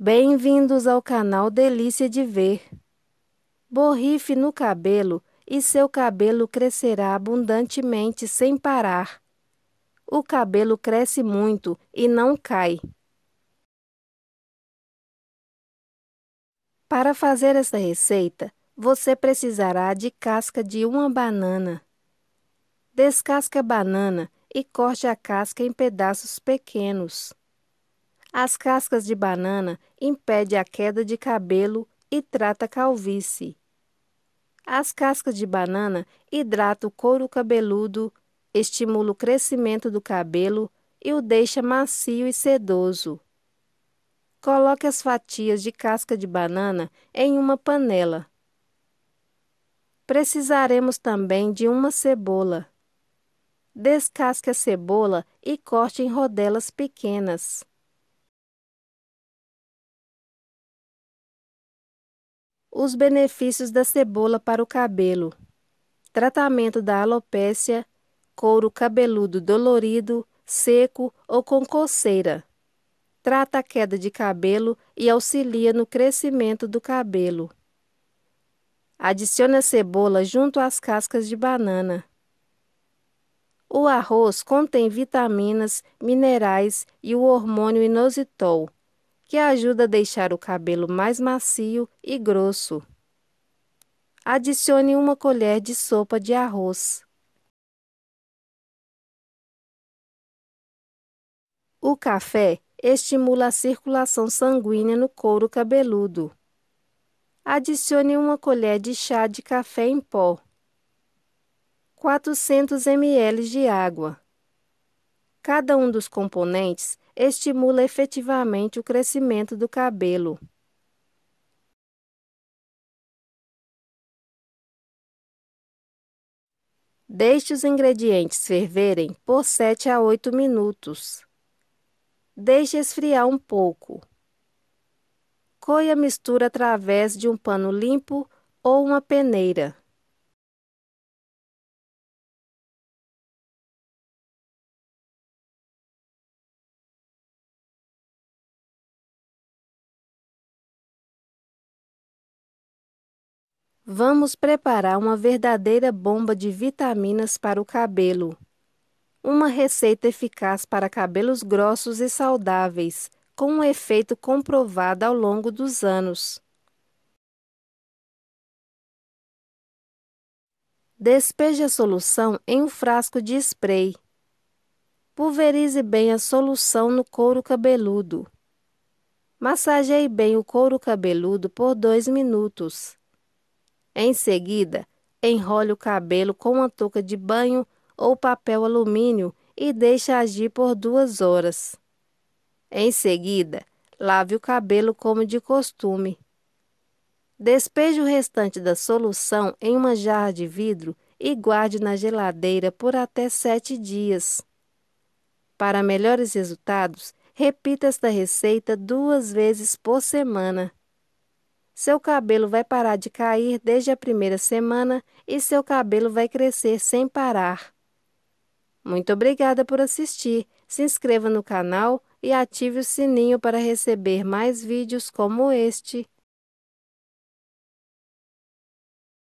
Bem-vindos ao canal Delícia de Ver. Borrife no cabelo e seu cabelo crescerá abundantemente sem parar. O cabelo cresce muito e não cai. Para fazer esta receita, você precisará de casca de uma banana. Descasque a banana e corte a casca em pedaços pequenos. As cascas de banana impede a queda de cabelo e trata a calvície. As cascas de banana hidratam o couro cabeludo, estimula o crescimento do cabelo e o deixa macio e sedoso. Coloque as fatias de casca de banana em uma panela. Precisaremos também de uma cebola. Descasque a cebola e corte em rodelas pequenas. Os benefícios da cebola para o cabelo: tratamento da alopécia, couro cabeludo dolorido, seco ou com coceira. Trata a queda de cabelo e auxilia no crescimento do cabelo. Adicione a cebola junto às cascas de banana. O arroz contém vitaminas, minerais e o hormônio inositol que ajuda a deixar o cabelo mais macio e grosso. Adicione uma colher de sopa de arroz. O café estimula a circulação sanguínea no couro cabeludo. Adicione uma colher de chá de café em pó, 400 ml de água. Cada um dos componentes estimula efetivamente o crescimento do cabelo. Deixe os ingredientes ferverem por 7 a 8 minutos. Deixe esfriar um pouco. Coe a mistura através de um pano limpo ou uma peneira. Vamos preparar uma verdadeira bomba de vitaminas para o cabelo. Uma receita eficaz para cabelos grossos e saudáveis, com um efeito comprovado ao longo dos anos. Despeje a solução em um frasco de spray. Pulverize bem a solução no couro cabeludo. Massageie bem o couro cabeludo por 2 minutos. Em seguida, enrole o cabelo com uma touca de banho ou papel alumínio e deixe agir por duas horas. Em seguida, lave o cabelo como de costume. Despeje o restante da solução em uma jarra de vidro e guarde na geladeira por até sete dias. Para melhores resultados, repita esta receita duas vezes por semana. Seu cabelo vai parar de cair desde a primeira semana e seu cabelo vai crescer sem parar. Muito obrigada por assistir. Se inscreva no canal e ative o sininho para receber mais vídeos como este.